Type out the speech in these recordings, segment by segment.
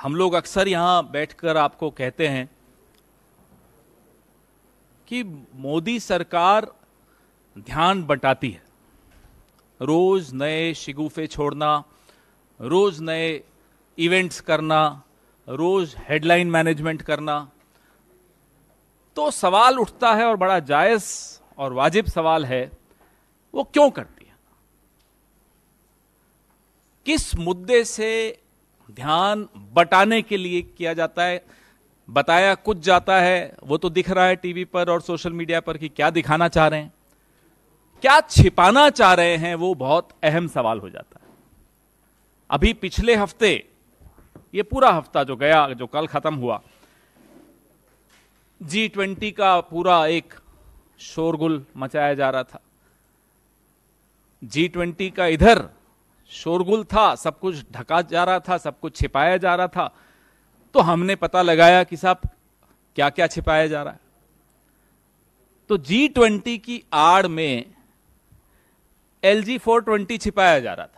हम लोग अक्सर यहां बैठकर आपको कहते हैं कि मोदी सरकार ध्यान बटाती है रोज नए शिगुफे छोड़ना रोज नए इवेंट्स करना रोज हेडलाइन मैनेजमेंट करना तो सवाल उठता है और बड़ा जायज और वाजिब सवाल है वो क्यों करती है किस मुद्दे से ध्यान बटाने के लिए किया जाता है बताया कुछ जाता है वो तो दिख रहा है टीवी पर और सोशल मीडिया पर कि क्या दिखाना चाह रहे हैं क्या छिपाना चाह रहे हैं वो बहुत अहम सवाल हो जाता है अभी पिछले हफ्ते ये पूरा हफ्ता जो गया जो कल खत्म हुआ जी ट्वेंटी का पूरा एक शोरगुल मचाया जा रहा था जी ट्वेंटी का इधर शोरगुल था सब कुछ ढका जा रहा था सब कुछ छिपाया जा रहा था तो हमने पता लगाया कि साहब क्या क्या छिपाया जा रहा है तो जी ट्वेंटी की आड़ में एल जी फोर ट्वेंटी छिपाया जा रहा था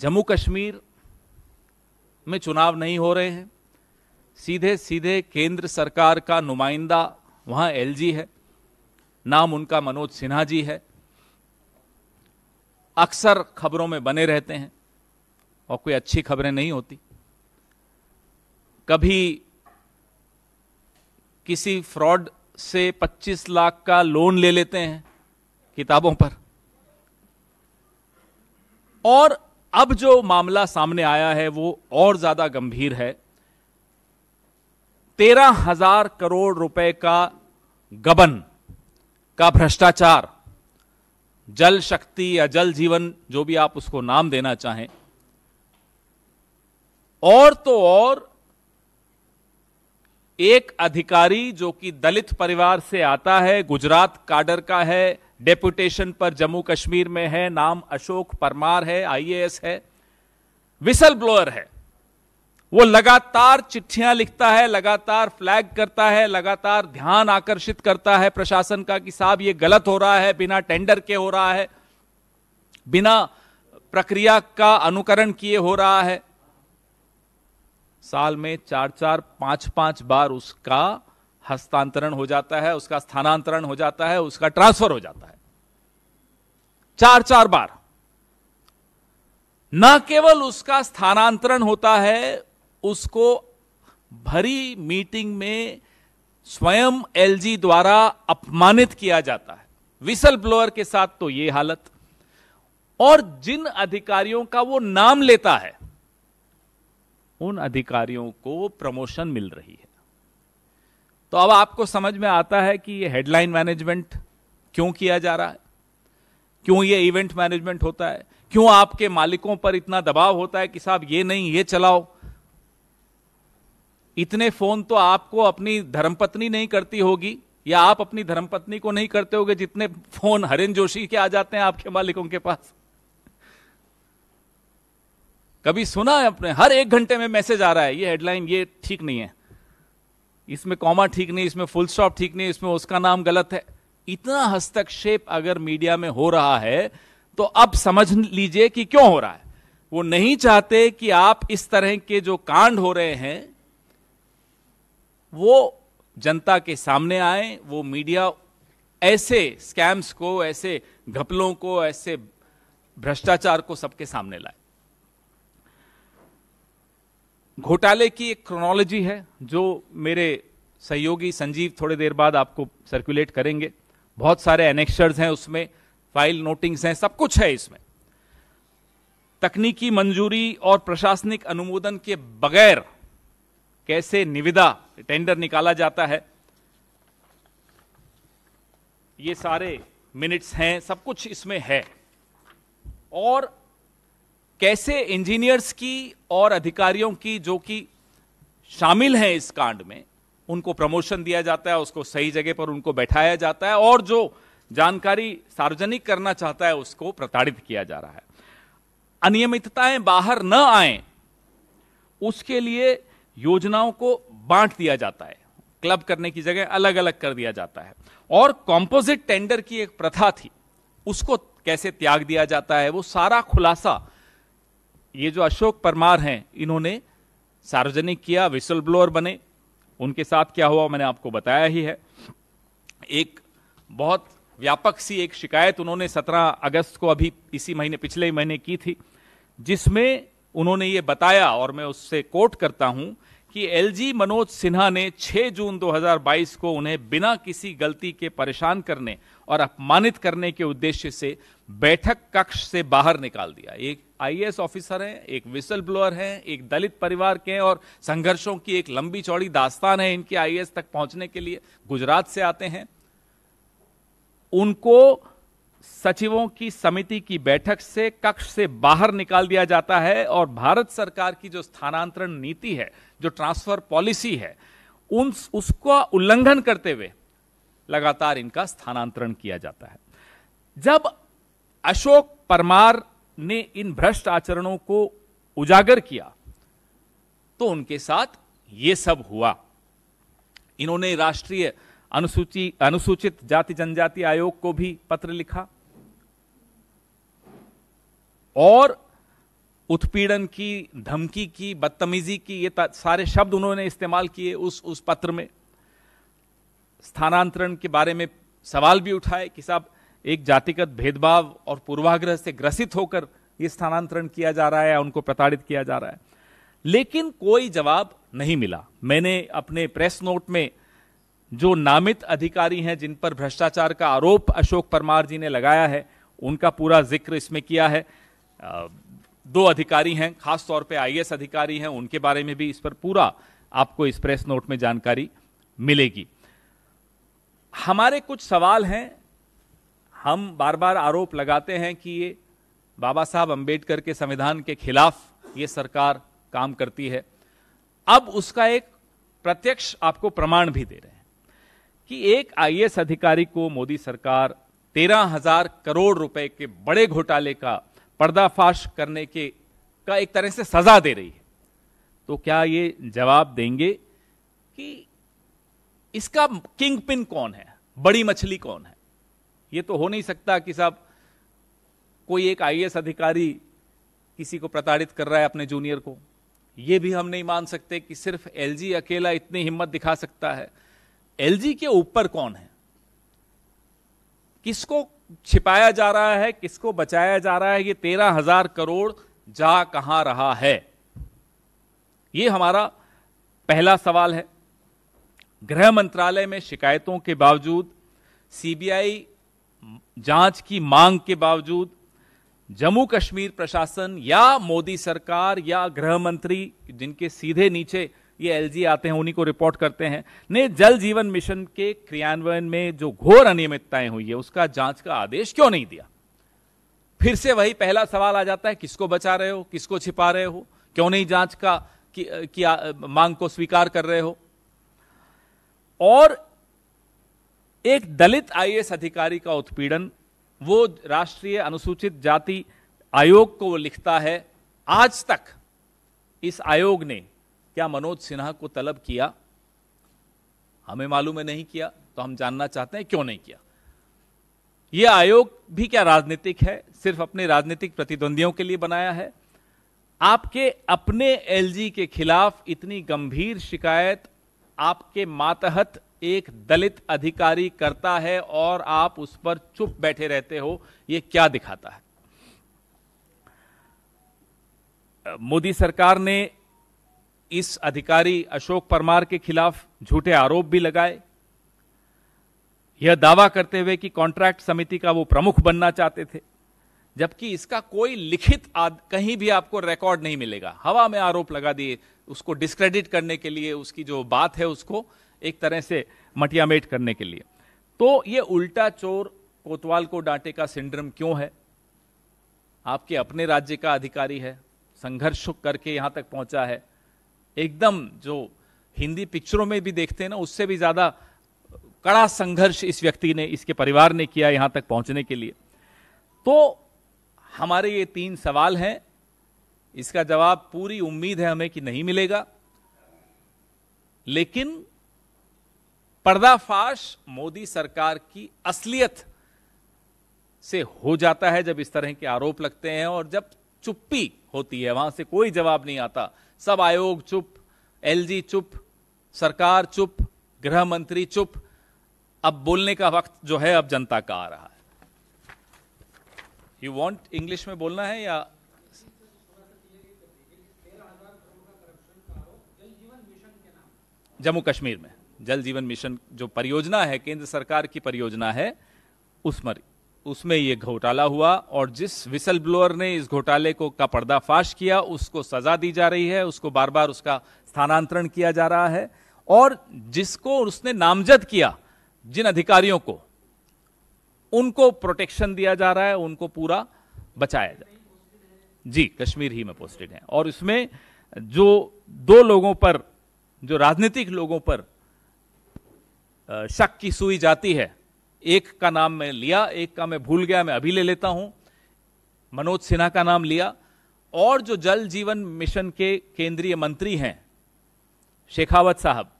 जम्मू कश्मीर में चुनाव नहीं हो रहे हैं सीधे सीधे केंद्र सरकार का नुमाइंदा वहां एलजी है नाम उनका मनोज सिन्हा जी है अक्सर खबरों में बने रहते हैं और कोई अच्छी खबरें नहीं होती कभी किसी फ्रॉड से 25 लाख का लोन ले लेते हैं किताबों पर और अब जो मामला सामने आया है वो और ज्यादा गंभीर है तेरह हजार करोड़ रुपए का गबन का भ्रष्टाचार जल शक्ति या जल जीवन जो भी आप उसको नाम देना चाहें और तो और एक अधिकारी जो कि दलित परिवार से आता है गुजरात काडर का है डेपुटेशन पर जम्मू कश्मीर में है नाम अशोक परमार है आईएएस है विसल ब्लोअर है वो लगातार चिट्ठियां लिखता है लगातार फ्लैग करता है लगातार ध्यान आकर्षित करता है प्रशासन का कि साहब ये गलत हो रहा है बिना टेंडर के हो रहा है बिना प्रक्रिया का अनुकरण किए हो रहा है साल में चार चार पांच पांच बार उसका हस्तांतरण हो जाता है उसका स्थानांतरण हो जाता है उसका ट्रांसफर हो जाता है चार चार बार न केवल उसका स्थानांतरण होता है उसको भरी मीटिंग में स्वयं एलजी द्वारा अपमानित किया जाता है विसल ब्लोअर के साथ तो ये हालत और जिन अधिकारियों का वो नाम लेता है उन अधिकारियों को प्रमोशन मिल रही है तो अब आपको समझ में आता है कि ये हेडलाइन मैनेजमेंट क्यों किया जा रहा है क्यों ये इवेंट मैनेजमेंट होता है क्यों आपके मालिकों पर इतना दबाव होता है कि साहब ये नहीं ये चलाओ इतने फोन तो आपको अपनी धर्मपत्नी नहीं करती होगी या आप अपनी धर्मपत्नी को नहीं करते होगे जितने फोन हरेन जोशी के आ जाते हैं आपके मालिकों के पास कभी सुना है अपने हर एक घंटे में मैसेज आ रहा है ये हेडलाइन ये ठीक नहीं है इसमें कॉमा ठीक नहीं इसमें फुल स्टॉप ठीक नहीं इसमें उसका नाम गलत है इतना हस्तक्षेप अगर मीडिया में हो रहा है तो अब समझ लीजिए कि क्यों हो रहा है वो नहीं चाहते कि आप इस तरह के जो कांड हो रहे हैं वो जनता के सामने आए वो मीडिया ऐसे स्कैम्स को ऐसे घपलों को ऐसे भ्रष्टाचार को सबके सामने लाए घोटाले की एक क्रोनोलॉजी है जो मेरे सहयोगी संजीव थोड़ी देर बाद आपको सर्कुलेट करेंगे बहुत सारे एनेक्शर्स हैं उसमें फाइल नोटिंग्स हैं सब कुछ है इसमें तकनीकी मंजूरी और प्रशासनिक अनुमोदन के बगैर कैसे निविदा टेंडर निकाला जाता है ये सारे मिनट्स हैं सब कुछ इसमें है और कैसे इंजीनियर्स की और अधिकारियों की जो कि शामिल हैं इस कांड में उनको प्रमोशन दिया जाता है उसको सही जगह पर उनको बैठाया जाता है और जो जानकारी सार्वजनिक करना चाहता है उसको प्रताड़ित किया जा रहा है अनियमितताएं बाहर न आए उसके लिए योजनाओं को बांट दिया जाता है क्लब करने की जगह अलग अलग कर दिया जाता है और कॉम्पोजिट टेंडर की एक प्रथा थी उसको कैसे त्याग दिया जाता है वो सारा खुलासा ये जो अशोक परमार हैं इन्होंने सार्वजनिक किया विसल ब्लोअर बने उनके साथ क्या हुआ मैंने आपको बताया ही है एक बहुत व्यापक सी एक शिकायत उन्होंने 17 अगस्त को अभी इसी महीने पिछले महीने की थी जिसमें उन्होंने ये बताया और मैं उससे कोट करता हूं कि एलजी मनोज सिन्हा ने 6 जून 2022 को उन्हें बिना किसी गलती के परेशान करने और अपमानित करने के उद्देश्य से बैठक कक्ष से बाहर निकाल दिया एक आईएएस ऑफिसर हैं एक विसल ब्लोअर हैं एक दलित परिवार के हैं और संघर्षों की एक लंबी चौड़ी दास्तान है इनके आईएएस तक पहुंचने के लिए गुजरात से आते हैं उनको सचिवों की समिति की बैठक से कक्ष से बाहर निकाल दिया जाता है और भारत सरकार की जो स्थानांतरण नीति है जो ट्रांसफर पॉलिसी है उन उसका उल्लंघन करते हुए लगातार इनका स्थानांतरण किया जाता है जब अशोक परमार ने इन भ्रष्ट आचरणों को उजागर किया तो उनके साथ ये सब हुआ इन्होंने राष्ट्रीय अनुसूची अनुसूचित जाति जनजाति आयोग को भी पत्र लिखा और उत्पीड़न की धमकी की बदतमीजी की ये सारे शब्द उन्होंने इस्तेमाल किए उस उस पत्र में स्थानांतरण के बारे में सवाल भी उठाए कि साहब एक जातिगत भेदभाव और पूर्वाग्रह से ग्रसित होकर ये स्थानांतरण किया जा रहा है उनको प्रताड़ित किया जा रहा है लेकिन कोई जवाब नहीं मिला मैंने अपने प्रेस नोट में जो नामित अधिकारी हैं जिन पर भ्रष्टाचार का आरोप अशोक परमार जी ने लगाया है उनका पूरा जिक्र इसमें किया है दो अधिकारी हैं खास तौर पे आईएएस अधिकारी हैं उनके बारे में भी इस पर पूरा आपको इस प्रेस नोट में जानकारी मिलेगी हमारे कुछ सवाल हैं हम बार बार आरोप लगाते हैं कि ये बाबा साहब अंबेडकर के संविधान के खिलाफ ये सरकार काम करती है अब उसका एक प्रत्यक्ष आपको प्रमाण भी दे रहे हैं कि एक आईएएस अधिकारी को मोदी सरकार तेरह हजार करोड़ रुपए के बड़े घोटाले का पर्दाफाश करने के का एक तरह से सजा दे रही है तो क्या ये जवाब देंगे कि इसका किंग पिन कौन है बड़ी मछली कौन है ये तो हो नहीं सकता कि साहब कोई एक आई अधिकारी किसी को प्रताड़ित कर रहा है अपने जूनियर को यह भी हम नहीं मान सकते कि सिर्फ एलजी अकेला इतनी हिम्मत दिखा सकता है एलजी के ऊपर कौन है किसको छिपाया जा रहा है किसको बचाया जा रहा है ये तेरह हजार करोड़ जा कहां रहा है ये हमारा पहला सवाल है गृह मंत्रालय में शिकायतों के बावजूद सीबीआई जांच की मांग के बावजूद जम्मू कश्मीर प्रशासन या मोदी सरकार या गृह मंत्री जिनके सीधे नीचे ये एल आते हैं उन्हीं को रिपोर्ट करते हैं ने जल जीवन मिशन के क्रियान्वयन में जो घोर अनियमितताएं हुई है उसका जांच का आदेश क्यों नहीं दिया फिर से वही पहला सवाल आ जाता है किसको बचा रहे हो किसको छिपा रहे हो क्यों नहीं जांच का कि, कि आ, मांग को स्वीकार कर रहे हो और एक दलित आईएएस अधिकारी का उत्पीड़न वो राष्ट्रीय अनुसूचित जाति आयोग को लिखता है आज तक इस आयोग ने क्या मनोज सिन्हा को तलब किया हमें मालूम है नहीं किया तो हम जानना चाहते हैं क्यों नहीं किया यह आयोग भी क्या राजनीतिक है सिर्फ अपने राजनीतिक प्रतिद्वंदियों के लिए बनाया है आपके अपने एलजी के खिलाफ इतनी गंभीर शिकायत आपके मातहत एक दलित अधिकारी करता है और आप उस पर चुप बैठे रहते हो यह क्या दिखाता है मोदी सरकार ने इस अधिकारी अशोक परमार के खिलाफ झूठे आरोप भी लगाए यह दावा करते हुए कि कॉन्ट्रैक्ट समिति का वो प्रमुख बनना चाहते थे जबकि इसका कोई लिखित आद, कहीं भी आपको रिकॉर्ड नहीं मिलेगा हवा में आरोप लगा दिए उसको डिस्क्रेडिट करने के लिए उसकी जो बात है उसको एक तरह से मटियामेट करने के लिए तो ये उल्टा चोर कोतवाल को डांटे का सिंड्रम क्यों है आपके अपने राज्य का अधिकारी है संघर्ष करके यहां तक पहुंचा है एकदम जो हिंदी पिक्चरों में भी देखते हैं ना उससे भी ज़्यादा कड़ा संघर्ष इस व्यक्ति ने इसके परिवार ने किया यहाँ तक पहुँचने के लिए तो हमारे ये तीन सवाल हैं इसका जवाब पूरी उम्मीद है हमें कि नहीं मिलेगा लेकिन पर्दाफाश मोदी सरकार की असलियत से हो जाता है जब इस तरह के आरोप लगते हैं और जब चुप्पी होती है वहां से कोई जवाब नहीं आता सब आयोग चुप एलजी चुप सरकार चुप गृह मंत्री चुप अब बोलने का वक्त जो है अब जनता का आ रहा है यू वॉन्ट इंग्लिश में बोलना है या जम्मू कश्मीर में जल जीवन मिशन जो परियोजना है केंद्र सरकार की परियोजना है उस उसमें यह घोटाला हुआ और जिस विसल ब्लोअर ने इस घोटाले को का पर्दाफाश किया उसको सजा दी जा रही है उसको बार बार उसका स्थानांतरण किया जा रहा है और जिसको उसने नामजद किया जिन अधिकारियों को उनको प्रोटेक्शन दिया जा रहा है उनको पूरा बचाया जा जी कश्मीर ही में पोस्टेड है और इसमें जो दो लोगों पर जो राजनीतिक लोगों पर शक की सुई जाती है एक का नाम मैं लिया एक का मैं भूल गया मैं अभी ले लेता हूं मनोज सिन्हा का नाम लिया और जो जल जीवन मिशन के केंद्रीय मंत्री हैं शेखावत साहब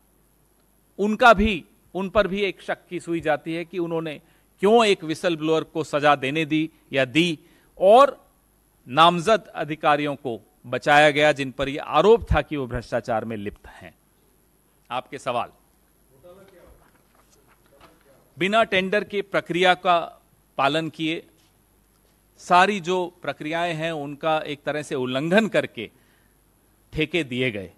उनका भी उन पर भी एक शक की सुई जाती है कि उन्होंने क्यों एक विसल ब्लोअर को सजा देने दी या दी और नामजद अधिकारियों को बचाया गया जिन पर यह आरोप था कि वो भ्रष्टाचार में लिप्त हैं आपके सवाल बिना टेंडर के प्रक्रिया का पालन किए सारी जो प्रक्रियाएं हैं उनका एक तरह से उल्लंघन करके ठेके दिए गए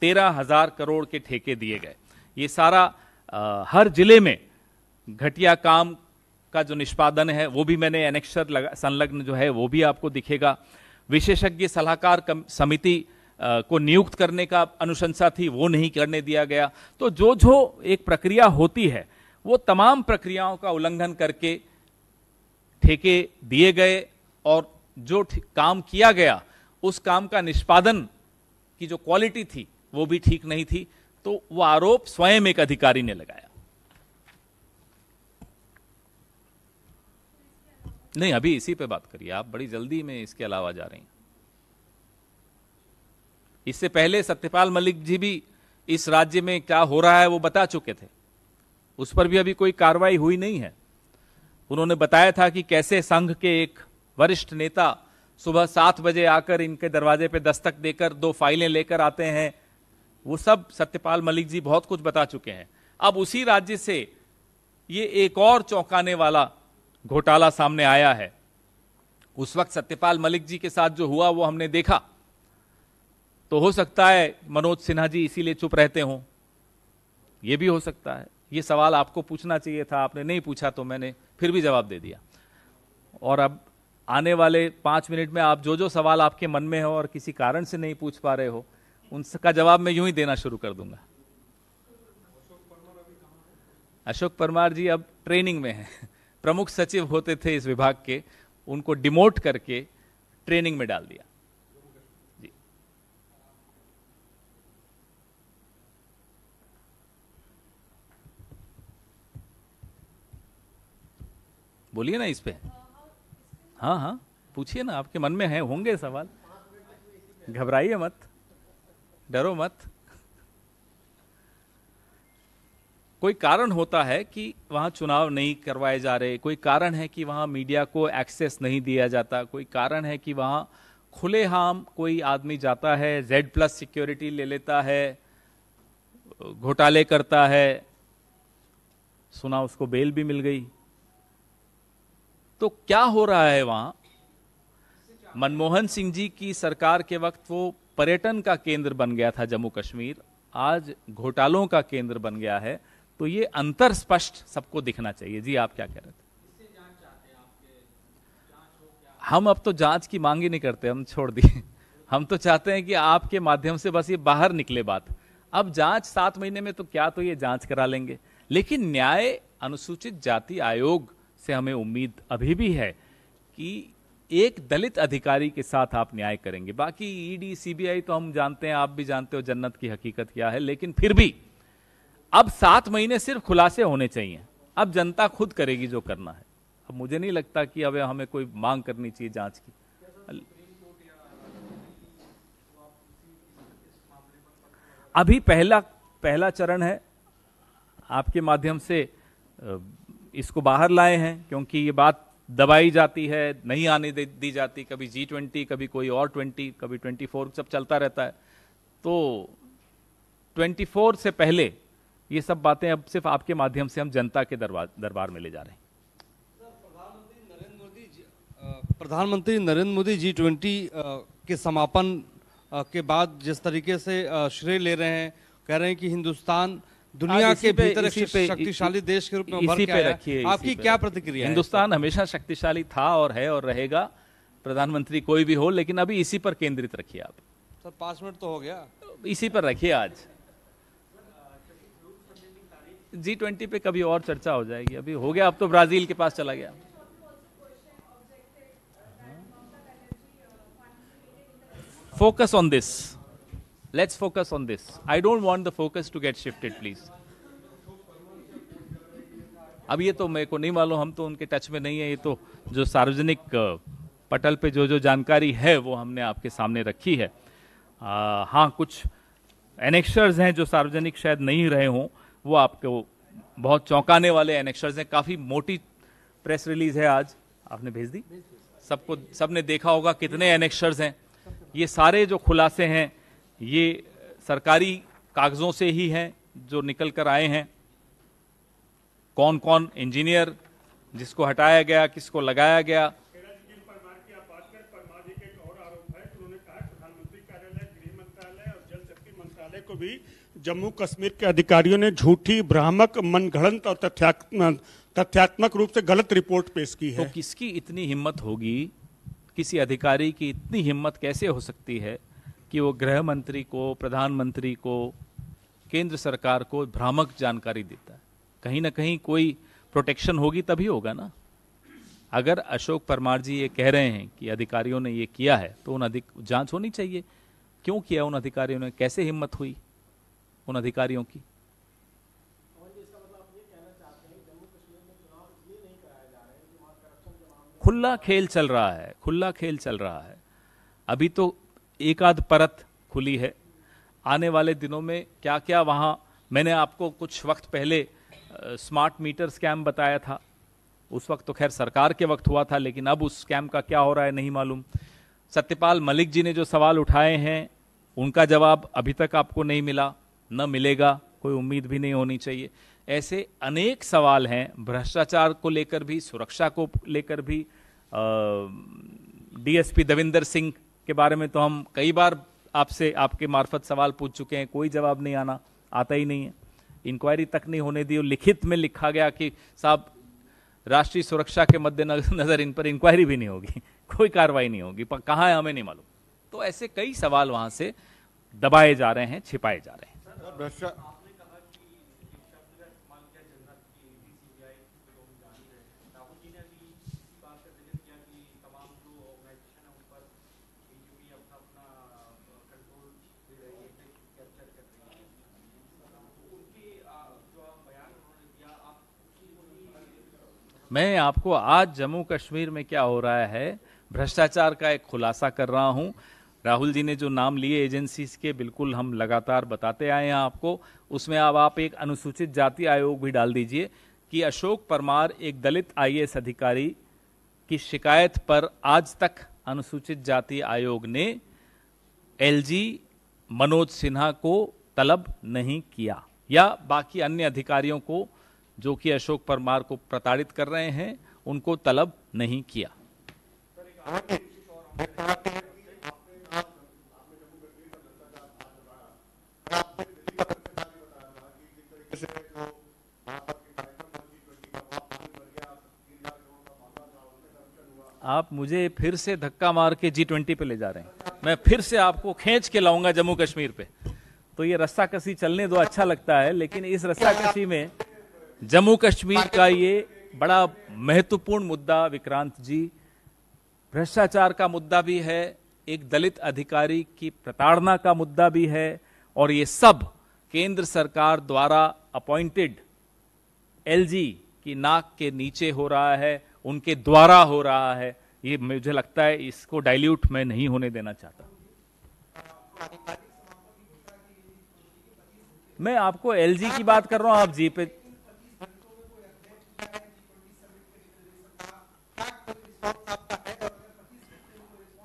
तेरह हजार करोड़ के ठेके दिए गए ये सारा आ, हर जिले में घटिया काम का जो निष्पादन है वो भी मैंने एनेक्शर लगा संलग्न जो है वो भी आपको दिखेगा विशेषज्ञ सलाहकार समिति को नियुक्त करने का अनुशंसा थी वो नहीं करने दिया गया तो जो जो एक प्रक्रिया होती है वो तमाम प्रक्रियाओं का उल्लंघन करके ठेके दिए गए और जो काम किया गया उस काम का निष्पादन की जो क्वालिटी थी वो भी ठीक नहीं थी तो वो आरोप स्वयं एक अधिकारी ने लगाया नहीं अभी इसी पे बात करिए आप बड़ी जल्दी में इसके अलावा जा रहे हैं इससे पहले सत्यपाल मलिक जी भी इस राज्य में क्या हो रहा है वो बता चुके थे उस पर भी अभी कोई कार्रवाई हुई नहीं है उन्होंने बताया था कि कैसे संघ के एक वरिष्ठ नेता सुबह सात बजे आकर इनके दरवाजे पे दस्तक देकर दो फाइलें लेकर आते हैं वो सब सत्यपाल मलिक जी बहुत कुछ बता चुके हैं अब उसी राज्य से ये एक और चौंकाने वाला घोटाला सामने आया है उस वक्त सत्यपाल मलिक जी के साथ जो हुआ वो हमने देखा तो हो सकता है मनोज सिन्हा जी इसीलिए चुप रहते हों यह भी हो सकता है ये सवाल आपको पूछना चाहिए था आपने नहीं पूछा तो मैंने फिर भी जवाब दे दिया और अब आने वाले पाँच मिनट में आप जो जो सवाल आपके मन में हो और किसी कारण से नहीं पूछ पा रहे हो उनका जवाब मैं यूं ही देना शुरू कर दूंगा अशोक परमार जी अब ट्रेनिंग में हैं प्रमुख सचिव होते थे इस विभाग के उनको डिमोट करके ट्रेनिंग में डाल दिया बोलिए ना इस पर हाँ हाँ पूछिए ना आपके मन में है होंगे सवाल घबराइए मत डरो मत कोई कारण होता है कि वहाँ चुनाव नहीं करवाए जा रहे कोई कारण है कि वहाँ मीडिया को एक्सेस नहीं दिया जाता कोई कारण है कि वहाँ हाम कोई आदमी जाता है जेड प्लस सिक्योरिटी ले लेता है घोटाले करता है सुना उसको बेल भी मिल गई तो क्या हो रहा है वहां मनमोहन सिंह जी की सरकार के वक्त वो पर्यटन का केंद्र बन गया था जम्मू कश्मीर आज घोटालों का केंद्र बन गया है तो ये अंतर स्पष्ट सबको दिखना चाहिए जी आप क्या कह रहे थे हम अब तो जांच की मांग ही नहीं करते हम छोड़ दिए हम तो चाहते हैं कि आपके माध्यम से बस ये बाहर निकले बात अब जांच सात महीने में तो क्या तो ये जांच करा लेंगे लेकिन न्याय अनुसूचित जाति आयोग से हमें उम्मीद अभी भी है कि एक दलित अधिकारी के साथ आप न्याय करेंगे बाकी ईडी e सीबीआई तो हम जानते हैं आप भी जानते हो जन्नत की हकीकत क्या है लेकिन फिर भी अब सात महीने सिर्फ खुलासे होने चाहिए अब जनता खुद करेगी जो करना है अब मुझे नहीं लगता कि अब हमें कोई मांग करनी चाहिए जांच की अभी पहला पहला चरण है आपके माध्यम से इसको बाहर लाए हैं क्योंकि ये बात दबाई जाती है नहीं आने दी जाती कभी जी ट्वेंटी कभी कोई और ट्वेंटी कभी ट्वेंटी फोर सब चलता रहता है तो ट्वेंटी फोर से पहले ये सब बातें अब सिर्फ आपके माध्यम से हम जनता के दरबार दरबार में ले जा रहे हैं प्रधानमंत्री नरेंद्र मोदी जी ट्वेंटी के समापन के बाद जिस तरीके से श्रेय ले रहे हैं कह रहे हैं कि हिंदुस्तान दुनिया के भीतर शक्तिशाली देश के रूप में इसी पे रखिए आपकी क्या प्रतिक्रिया हिंदुस्तान हमेशा शक्तिशाली था और है और रहेगा प्रधानमंत्री कोई भी हो लेकिन अभी इसी पर केंद्रित रखिए आप सर पांच मिनट तो हो गया इसी पर रखिए आज जी ट्वेंटी पे कभी और चर्चा हो जाएगी अभी हो गया अब तो ब्राजील के पास चला गया focus on this Let's focus on this. I don't want the focus to get shifted, please. अब ये तो मेरे को नहीं मालूम हम तो उनके टच में नहीं है ये तो जो सार्वजनिक पटल पे जो जो जानकारी है वो हमने आपके सामने रखी है आ, हाँ कुछ एनेक्शर्स हैं जो सार्वजनिक शायद नहीं रहे हों वो आपको बहुत चौंकाने वाले एनेक्शर्स हैं काफ़ी मोटी प्रेस रिलीज है आज आपने भेज दी सबको सबने देखा होगा कितने एनेक्शर्स हैं ये सारे जो खुलासे हैं ये सरकारी कागज़ों से ही हैं जो निकल कर आए हैं कौन कौन इंजीनियर जिसको हटाया गया किसको लगाया गया को भी जम्मू कश्मीर के अधिकारियों ने झूठी भ्रामक मनगढ़ंत और तथ्यात्मक रूप से गलत रिपोर्ट पेश की है तो किसकी इतनी हिम्मत होगी किसी अधिकारी की इतनी हिम्मत कैसे हो सकती है कि वो गृह मंत्री को प्रधानमंत्री को केंद्र सरकार को भ्रामक जानकारी देता है कहीं ना कहीं कोई प्रोटेक्शन होगी तभी होगा ना अगर अशोक परमार जी ये कह रहे हैं कि अधिकारियों ने ये किया है तो उन अधिक जांच होनी चाहिए क्यों किया उन अधिकारियों ने कैसे हिम्मत हुई उन अधिकारियों की खुला खेल चल रहा है खुला खेल चल रहा है अभी तो एक आध परत खुली है आने वाले दिनों में क्या क्या वहाँ मैंने आपको कुछ वक्त पहले स्मार्ट मीटर स्कैम बताया था उस वक्त तो खैर सरकार के वक्त हुआ था लेकिन अब उस स्कैम का क्या हो रहा है नहीं मालूम सत्यपाल मलिक जी ने जो सवाल उठाए हैं उनका जवाब अभी तक आपको नहीं मिला न मिलेगा कोई उम्मीद भी नहीं होनी चाहिए ऐसे अनेक सवाल हैं भ्रष्टाचार को लेकर भी सुरक्षा को लेकर भी डीएसपी दविंदर सिंह के बारे में तो हम कई बार आपसे आपके मार्फत सवाल पूछ चुके हैं कोई जवाब नहीं आना आता ही नहीं है इंक्वायरी तक नहीं होने दी और लिखित में लिखा गया कि साहब राष्ट्रीय सुरक्षा के मद्देनजर इन पर इंक्वायरी भी नहीं होगी कोई कार्रवाई नहीं होगी पर कहाँ है हमें नहीं मालूम तो ऐसे कई सवाल वहां से दबाए जा रहे हैं छिपाए जा रहे हैं मैं आपको आज जम्मू कश्मीर में क्या हो रहा है भ्रष्टाचार का एक खुलासा कर रहा हूं राहुल जी ने जो नाम लिए एजेंसीज के बिल्कुल हम लगातार बताते आए हैं आपको उसमें अब आप एक अनुसूचित जाति आयोग भी डाल दीजिए कि अशोक परमार एक दलित आई अधिकारी की शिकायत पर आज तक अनुसूचित जाति आयोग ने एल मनोज सिन्हा को तलब नहीं किया या बाकी अन्य अधिकारियों को जो कि अशोक परमार को प्रताड़ित कर रहे हैं उनको तलब नहीं किया आप मुझे फिर से धक्का मार के जी ट्वेंटी पे ले जा रहे हैं मैं फिर से आपको खींच के लाऊंगा जम्मू कश्मीर पे तो ये रस्ता कसी चलने दो अच्छा लगता है लेकिन इस रस्ता कसी में जम्मू कश्मीर का ये बड़ा महत्वपूर्ण मुद्दा विक्रांत जी भ्रष्टाचार का मुद्दा भी है एक दलित अधिकारी की प्रताड़ना का मुद्दा भी है और ये सब केंद्र सरकार द्वारा अपॉइंटेड एलजी की नाक के नीचे हो रहा है उनके द्वारा हो रहा है ये मुझे लगता है इसको डाइल्यूट मैं नहीं होने देना चाहता मैं आपको एलजी की बात कर रहा हूं आप जी पे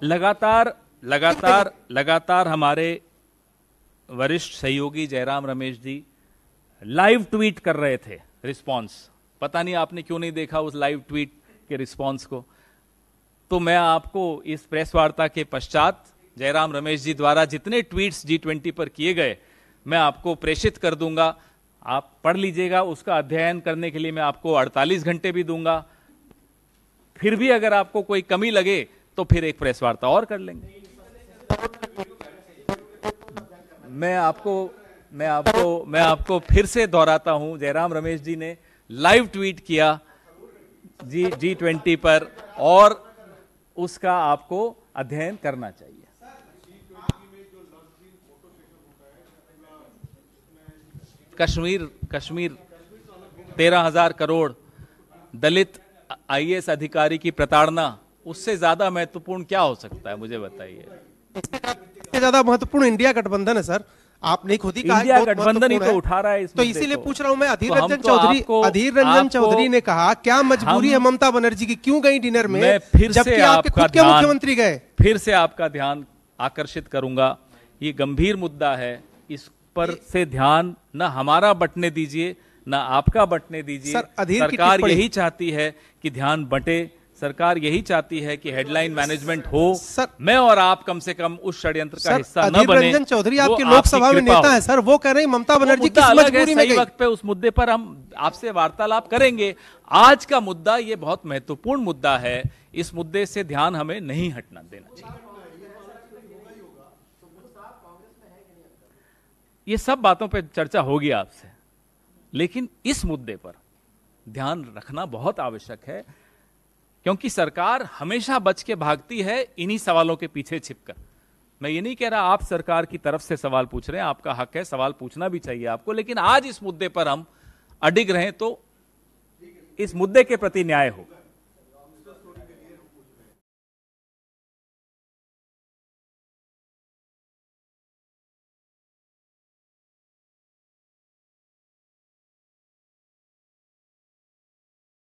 लगातार लगातार लगातार हमारे वरिष्ठ सहयोगी जयराम रमेश जी लाइव ट्वीट कर रहे थे रिस्पांस पता नहीं आपने क्यों नहीं देखा उस लाइव ट्वीट के रिस्पांस को तो मैं आपको इस प्रेस वार्ता के पश्चात जयराम रमेश जी द्वारा जितने ट्वीट्स जी ट्वेंटी पर किए गए मैं आपको प्रेषित कर दूंगा आप पढ़ लीजिएगा उसका अध्ययन करने के लिए मैं आपको 48 घंटे भी दूंगा फिर भी अगर आपको कोई कमी लगे तो फिर एक प्रेस वार्ता और कर लेंगे मैं आपको मैं आपको मैं आपको फिर से दोहराता हूं जयराम रमेश जी ने लाइव ट्वीट किया जी जी ट्वेंटी पर और उसका आपको अध्ययन करना चाहिए कश्मीर कश्मीर तेरह हजार करोड़ दलित आईएएस अधिकारी की प्रताड़ना उससे ज़्यादा महत्वपूर्ण क्या हो सकता है मुझे बताइए इससे ज़्यादा महत्वपूर्ण इंडिया गठबंधन है सर आपने खुद ही कहा इंडिया गठबंधन ही तो उठा रहा है इस तो इसीलिए पूछ रहा हूं मैं तो अधीर तो रंजन तो चौधरी अधीर रंजन चौधरी ने कहा क्या मजबूरी है ममता बनर्जी की क्यों गई डिनर में फिर जबकि आपके खुद के मुख्यमंत्री गए फिर से आपका ध्यान आकर्षित करूंगा ये गंभीर मुद्दा है इस पर से ध्यान न हमारा बटने दीजिए न आपका बंटने दीजिए सरकार यही चाहती है कि ध्यान बटे सरकार यही चाहती है कि हेडलाइन मैनेजमेंट हो सर मैं और आप कम से कम उस षड्यंत्र का हिस्सा न बने रंजन चौधरी आपके लोकसभा में नेता हैं सर वो कह रहे हैं ममता बनर्जी किस मजबूरी में वक्त पे उस मुद्दे पर हम आपसे वार्तालाप करेंगे आज का मुद्दा ये बहुत महत्वपूर्ण मुद्दा है इस मुद्दे से ध्यान हमें नहीं हटना देना चाहिए ये सब बातों पर चर्चा होगी आपसे लेकिन इस मुद्दे पर ध्यान रखना बहुत आवश्यक है क्योंकि सरकार हमेशा बच के भागती है इन्हीं सवालों के पीछे छिपकर मैं ये नहीं कह रहा आप सरकार की तरफ से सवाल पूछ रहे हैं आपका हक है सवाल पूछना भी चाहिए आपको लेकिन आज इस मुद्दे पर हम अडिग रहे तो इस मुद्दे के प्रति न्याय होगा